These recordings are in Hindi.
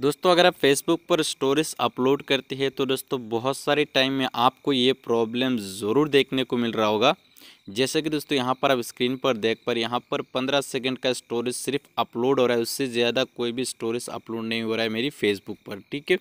दोस्तों अगर आप फेसबुक पर स्टोरीज अपलोड करते हैं तो दोस्तों बहुत सारे टाइम में आपको ये प्रॉब्लम ज़रूर देखने को मिल रहा होगा जैसे कि दोस्तों यहाँ पर आप स्क्रीन पर देख पर यहाँ पर पंद्रह सेकंड का स्टोरेज सिर्फ अपलोड हो रहा है उससे ज़्यादा कोई भी स्टोरेज अपलोड नहीं हो रहा है मेरी फेसबुक पर ठीक है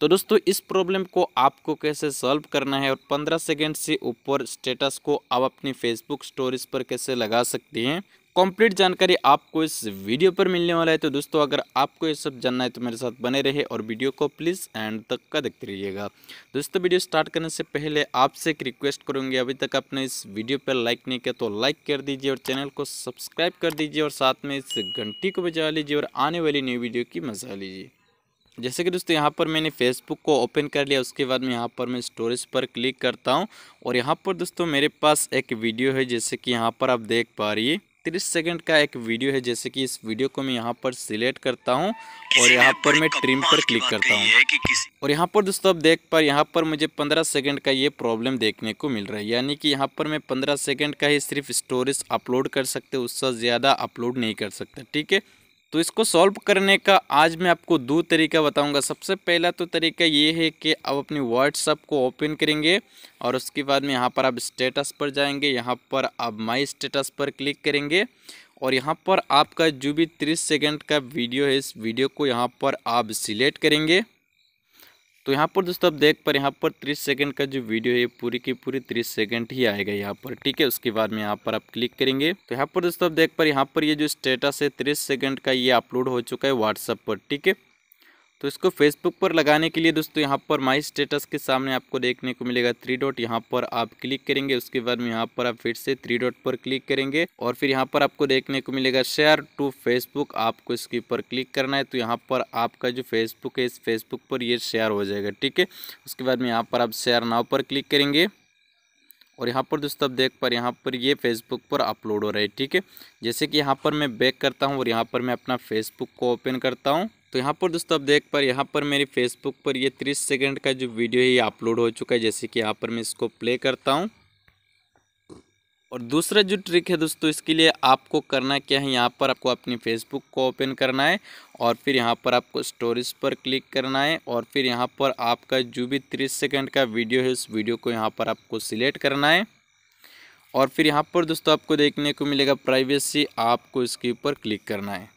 तो दोस्तों इस प्रॉब्लम को आपको कैसे सॉल्व करना है और पंद्रह सेकेंड से ऊपर स्टेटस को आप अपनी फेसबुक स्टोरीज पर कैसे लगा सकते हैं कंप्लीट जानकारी आपको इस वीडियो पर मिलने वाला है तो दोस्तों अगर आपको ये सब जानना है तो मेरे साथ बने रहे और वीडियो को प्लीज़ एंड तक का देखते रहिएगा दोस्तों वीडियो स्टार्ट करने से पहले आपसे एक रिक्वेस्ट करूँगी अभी तक आपने इस वीडियो पर लाइक नहीं किया तो लाइक कर दीजिए और चैनल को सब्सक्राइब कर दीजिए और साथ में इस घंटी को बजा लीजिए और आने वाली न्यू वीडियो की मजा लीजिए जैसे कि दोस्तों यहाँ पर मैंने फेसबुक को ओपन कर लिया उसके बाद में यहाँ पर मैं स्टोरेज पर क्लिक करता हूँ और यहाँ पर दोस्तों मेरे पास एक वीडियो है जैसे कि यहाँ पर आप देख पा रही है तीस सेकंड का एक वीडियो है जैसे कि इस वीडियो को मैं यहाँ पर सिलेक्ट करता हूँ और यहाँ पर मैं ट्रिम पर क्लिक करता हूँ और यहाँ पर दोस्तों आप देख पा यहाँ पर मुझे पंद्रह सेकंड का ये प्रॉब्लम देखने को मिल रहा है यानी कि यहाँ पर मैं पंद्रह सेकंड का ही सिर्फ स्टोरेज अपलोड कर सकते उससे ज़्यादा अपलोड नहीं कर सकता ठीक है तो इसको सॉल्व करने का आज मैं आपको दो तरीका बताऊंगा सबसे पहला तो तरीका ये है कि आप अपनी व्हाट्सअप को ओपन करेंगे और उसके बाद में यहाँ पर आप स्टेटस पर जाएंगे यहाँ पर आप माई स्टेटस पर क्लिक करेंगे और यहाँ पर आपका जो भी 30 सेकेंड का वीडियो है इस वीडियो को यहाँ पर आप सिलेक्ट करेंगे तो यहाँ पर दोस्तों आप देख पर यहाँ पर 30 सेकंड का जो वीडियो है पूरी की पूरी 30 सेकंड ही आएगा यहाँ पर ठीक है उसके बाद में यहाँ पर आप क्लिक करेंगे तो यहाँ पर दोस्तों आप देख पर यहाँ पर ये जो स्टेटस है 30 सेकंड का ये अपलोड हो चुका है व्हाट्सअप पर ठीक है तो इसको फेसबुक पर लगाने के लिए दोस्तों यहाँ पर माई स्टेटस के सामने आपको देखने को मिलेगा थ्री डॉट यहाँ पर आप क्लिक करेंगे उसके बाद में यहाँ पर आप फिर से थ्री डॉट पर क्लिक करेंगे और फिर यहाँ पर आपको देखने को मिलेगा शेयर टू फेसबुक आपको इसके ऊपर क्लिक करना है तो यहाँ पर आपका जो फेसबुक है इस फेसबुक पर ये शेयर हो जाएगा ठीक है उसके बाद में यहाँ पर आप शेयर नाव पर क्लिक करेंगे और यहाँ पर दोस्तों आप देख पा रहे यहाँ पर ये फेसबुक पर अपलोड हो रहा है ठीक है जैसे कि यहाँ पर मैं बैक करता हूँ और यहाँ पर मैं अपना फेसबुक को ओपन करता हूँ तो यहाँ पर दोस्तों आप देख पर यहाँ पर मेरी फेसबुक पर ये तीस सेकेंड का जो वीडियो है ये अपलोड हो चुका है जैसे कि यहाँ पर मैं इसको प्ले करता हूँ और दूसरा जो ट्रिक है दोस्तों इसके लिए आपको करना क्या है यहाँ पर आपको अपनी फेसबुक को ओपन करना है और फिर यहाँ पर आपको स्टोरीज पर क्लिक करना है और फिर यहाँ पर आपका जो भी तीस सेकेंड का वीडियो है उस वीडियो को यहाँ पर आपको सिलेक्ट करना है और फिर यहाँ पर दोस्तों आपको देखने को मिलेगा प्राइवेसी आपको इसके ऊपर क्लिक करना है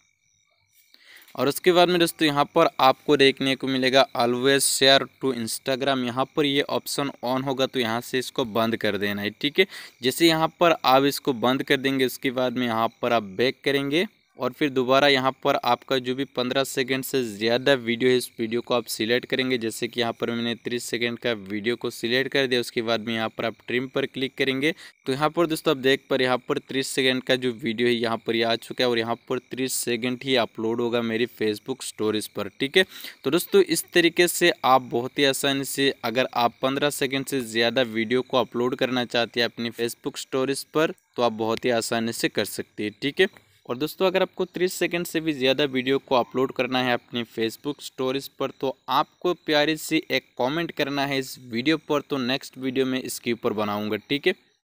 और उसके बाद में दोस्तों यहाँ पर आपको देखने को मिलेगा ऑलवेज शेयर टू इंस्टाग्राम यहाँ पर ये ऑप्शन ऑन होगा तो यहाँ से इसको बंद कर देना है ठीक है जैसे यहाँ पर आप इसको बंद कर देंगे उसके बाद में यहाँ पर आप बैक करेंगे और फिर दोबारा यहाँ पर आपका जो भी पंद्रह सेकेंड से ज़्यादा वीडियो है इस वीडियो को आप सिलेक्ट करेंगे जैसे कि यहाँ पर मैंने तीस सेकेंड का वीडियो को सिलेक्ट कर दिया उसके बाद में यहाँ पर आप ट्रिम पर क्लिक करेंगे तो यहाँ पर दोस्तों आप देख पर यहाँ पर तीस सेकेंड का जो वीडियो है यहाँ पर ये आ चुका है और यहाँ पर तीस सेकेंड ही अपलोड होगा मेरी फेसबुक स्टोरीज पर ठीक है तो दोस्तों इस तरीके से आप बहुत ही आसानी से अगर आप पंद्रह सेकेंड से ज़्यादा वीडियो को अपलोड करना चाहते हैं अपनी फेसबुक स्टोरीज पर तो आप बहुत ही आसानी से कर सकते हैं ठीक है और दोस्तों अगर आपको 30 सेकंड से भी ज़्यादा वीडियो को अपलोड करना है अपनी फेसबुक स्टोरीज पर तो आपको प्यारी सी एक कमेंट करना है इस वीडियो पर तो नेक्स्ट वीडियो में इसके ऊपर बनाऊंगा ठीक है